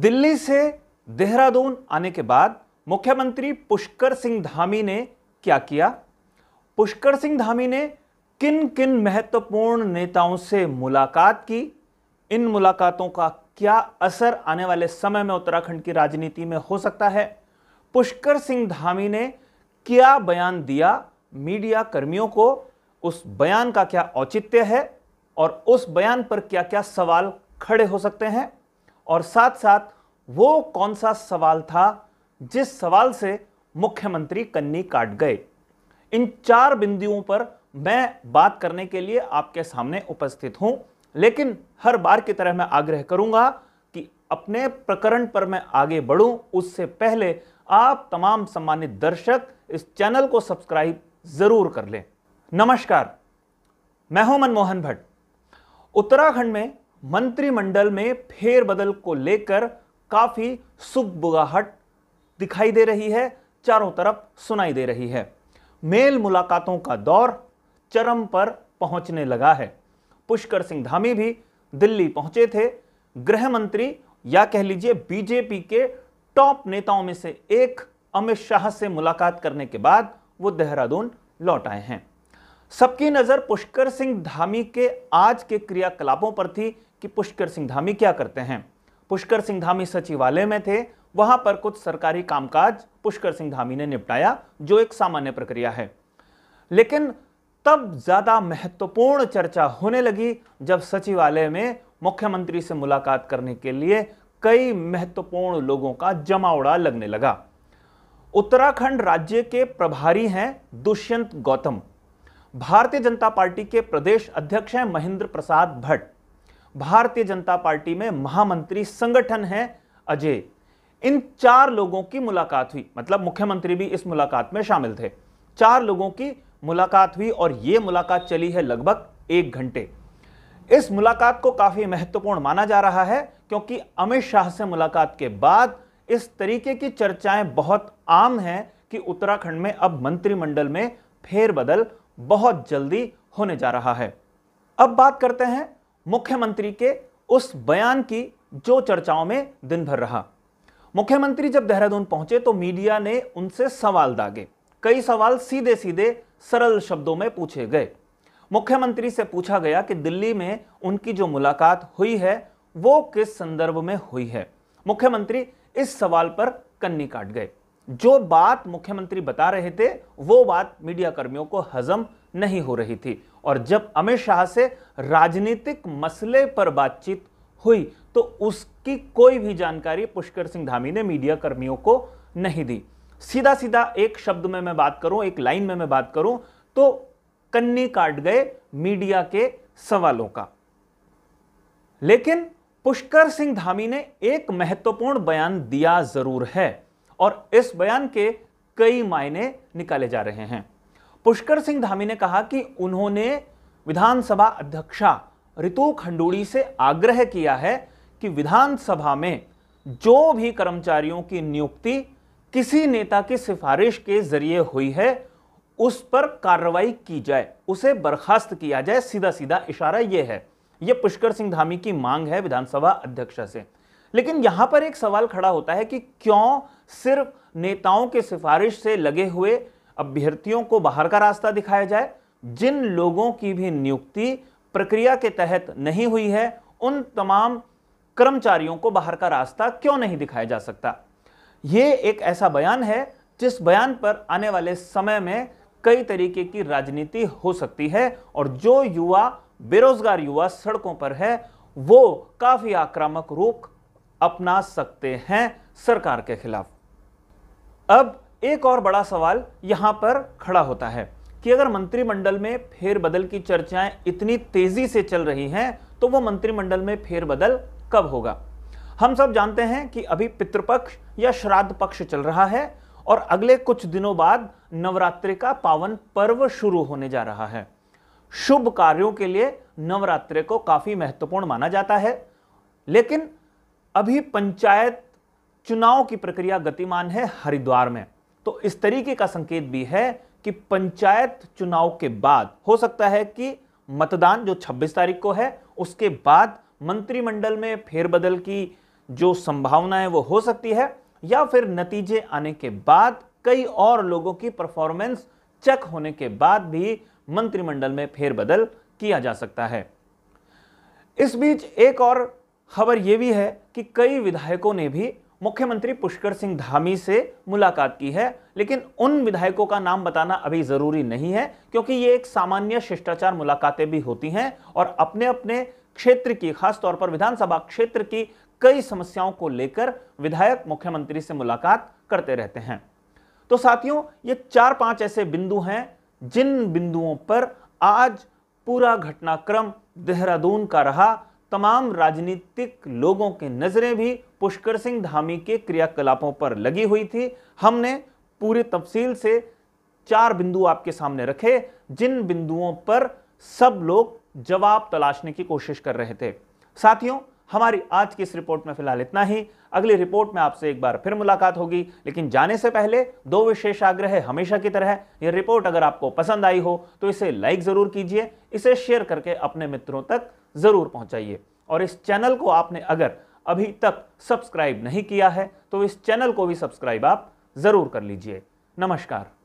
दिल्ली से देहरादून आने के बाद मुख्यमंत्री पुष्कर सिंह धामी ने क्या किया पुष्कर सिंह धामी ने किन किन महत्वपूर्ण नेताओं से मुलाकात की इन मुलाकातों का क्या असर आने वाले समय में उत्तराखंड की राजनीति में हो सकता है पुष्कर सिंह धामी ने क्या बयान दिया मीडिया कर्मियों को उस बयान का क्या औचित्य है और उस बयान पर क्या क्या सवाल खड़े हो सकते हैं और साथ साथ वो कौन सा सवाल था जिस सवाल से मुख्यमंत्री कन्नी काट गए इन चार बिंदुओं पर मैं बात करने के लिए आपके सामने उपस्थित हूं लेकिन हर बार की तरह मैं आग्रह करूंगा कि अपने प्रकरण पर मैं आगे बढ़ूं उससे पहले आप तमाम सम्मानित दर्शक इस चैनल को सब्सक्राइब जरूर कर लें नमस्कार मैं हूं मनमोहन भट्ट उत्तराखंड में मंत्रिमंडल में फेरबदल को लेकर काफ़ी सुखबुगाहट दिखाई दे रही है चारों तरफ सुनाई दे रही है मेल मुलाकातों का दौर चरम पर पहुंचने लगा है पुष्कर सिंह धामी भी दिल्ली पहुंचे थे गृह मंत्री या कह लीजिए बीजेपी के टॉप नेताओं में से एक अमित शाह से मुलाकात करने के बाद वो देहरादून लौट आए हैं सबकी नज़र पुष्कर सिंह धामी के आज के क्रियाकलापों पर थी कि पुष्कर सिंह धामी क्या करते हैं पुष्कर सिंह धामी सचिवालय में थे वहां पर कुछ सरकारी कामकाज पुष्कर सिंह धामी ने निपटाया जो एक सामान्य प्रक्रिया है लेकिन तब ज्यादा महत्वपूर्ण चर्चा होने लगी जब सचिवालय में मुख्यमंत्री से मुलाकात करने के लिए कई महत्वपूर्ण लोगों का जमावड़ा लगने लगा उत्तराखंड राज्य के प्रभारी हैं दुष्यंत गौतम भारतीय जनता पार्टी के प्रदेश अध्यक्ष हैं महेंद्र प्रसाद भट्ट भारतीय जनता पार्टी में महामंत्री संगठन है अजय इन चार लोगों की मुलाकात हुई मतलब मुख्यमंत्री भी इस मुलाकात में शामिल थे चार लोगों की मुलाकात हुई और यह मुलाकात चली है लगभग एक घंटे इस मुलाकात को काफी महत्वपूर्ण माना जा रहा है क्योंकि अमित शाह से मुलाकात के बाद इस तरीके की चर्चाएं बहुत आम हैं कि उत्तराखंड में अब मंत्रिमंडल में फेरबदल बहुत जल्दी होने जा रहा है अब बात करते हैं मुख्यमंत्री के उस बयान की जो चर्चाओं में दिन भर रहा मुख्यमंत्री जब देहरादून पहुंचे तो मीडिया ने उनसे सवाल दागे कई सवाल सीधे सीधे सरल शब्दों में पूछे गए मुख्यमंत्री से पूछा गया कि दिल्ली में उनकी जो मुलाकात हुई है वो किस संदर्भ में हुई है मुख्यमंत्री इस सवाल पर कन्नी काट गए जो बात मुख्यमंत्री बता रहे थे वो बात मीडिया कर्मियों को हजम नहीं हो रही थी और जब अमित शाह से राजनीतिक मसले पर बातचीत हुई तो उसकी कोई भी जानकारी पुष्कर सिंह धामी ने मीडिया कर्मियों को नहीं दी सीधा सीधा एक शब्द में मैं बात करूं एक लाइन में मैं बात करूं तो कन्नी काट गए मीडिया के सवालों का लेकिन पुष्कर सिंह धामी ने एक महत्वपूर्ण बयान दिया जरूर है और इस बयान के कई मायने निकाले जा रहे हैं पुष्कर सिंह धामी ने कहा कि उन्होंने विधानसभा अध्यक्षा रितु खंडूड़ी से आग्रह किया है कि विधानसभा में जो भी कर्मचारियों की नियुक्ति किसी नेता की सिफारिश के जरिए हुई है उस पर कार्रवाई की जाए उसे बर्खास्त किया जाए सीधा सीधा इशारा यह है यह पुष्कर सिंह धामी की मांग है विधानसभा अध्यक्षा से लेकिन यहां पर एक सवाल खड़ा होता है कि क्यों सिर्फ नेताओं के सिफारिश से लगे हुए अभ्यर्थियों को बाहर का रास्ता दिखाया जाए जिन लोगों की भी नियुक्ति प्रक्रिया के तहत नहीं हुई है उन तमाम कर्मचारियों को बाहर का रास्ता क्यों नहीं दिखाया जा सकता ये एक ऐसा बयान है जिस बयान पर आने वाले समय में कई तरीके की राजनीति हो सकती है और जो युवा बेरोजगार युवा सड़कों पर है वो काफी आक्रामक रूप अपना सकते हैं सरकार के खिलाफ अब एक और बड़ा सवाल यहां पर खड़ा होता है कि अगर मंत्रिमंडल में फेरबदल की चर्चाएं इतनी तेजी से चल रही हैं तो वो मंत्रिमंडल में फेरबदल कब होगा हम सब जानते हैं कि अभी पितृपक्ष या श्राद्ध पक्ष चल रहा है और अगले कुछ दिनों बाद नवरात्रि का पावन पर्व शुरू होने जा रहा है शुभ कार्यों के लिए नवरात्रि को काफी महत्वपूर्ण माना जाता है लेकिन अभी पंचायत चुनाव की प्रक्रिया गतिमान है हरिद्वार में तो इस तरीके का संकेत भी है कि पंचायत चुनाव के बाद हो सकता है कि मतदान जो 26 तारीख को है उसके बाद मंत्रिमंडल में फेरबदल की जो संभावना है वो हो सकती है या फिर नतीजे आने के बाद कई और लोगों की परफॉर्मेंस चेक होने के बाद भी मंत्रिमंडल में फेरबदल किया जा सकता है इस बीच एक और खबर यह भी है कि कई विधायकों ने भी मुख्यमंत्री पुष्कर सिंह धामी से मुलाकात की है लेकिन उन विधायकों का नाम बताना अभी ज़रूरी नहीं है क्योंकि ये एक सामान्य शिष्टाचार मुलाकातें भी होती हैं और अपने अपने क्षेत्र की खासतौर पर विधानसभा क्षेत्र की कई समस्याओं को लेकर विधायक मुख्यमंत्री से मुलाकात करते रहते हैं तो साथियों ये चार पांच ऐसे बिंदु हैं जिन बिंदुओं पर आज पूरा घटनाक्रम देहरादून का रहा तमाम राजनीतिक लोगों के नज़रें भी पुष्कर सिंह धामी के क्रियाकलापों पर लगी हुई थी हमने पूरी तफसील से चार बिंदु आपके सामने रखे जिन बिंदुओं पर सब लोग जवाब तलाशने की कोशिश कर रहे थे साथियों हमारी आज की इस रिपोर्ट में फिलहाल इतना ही अगली रिपोर्ट में आपसे एक बार फिर मुलाकात होगी लेकिन जाने से पहले दो विशेष आग्रह हमेशा की तरह यह रिपोर्ट अगर आपको पसंद आई हो तो इसे लाइक जरूर कीजिए इसे शेयर करके अपने मित्रों तक ज़रूर पहुंचाइए और इस चैनल को आपने अगर अभी तक सब्सक्राइब नहीं किया है तो इस चैनल को भी सब्सक्राइब आप ज़रूर कर लीजिए नमस्कार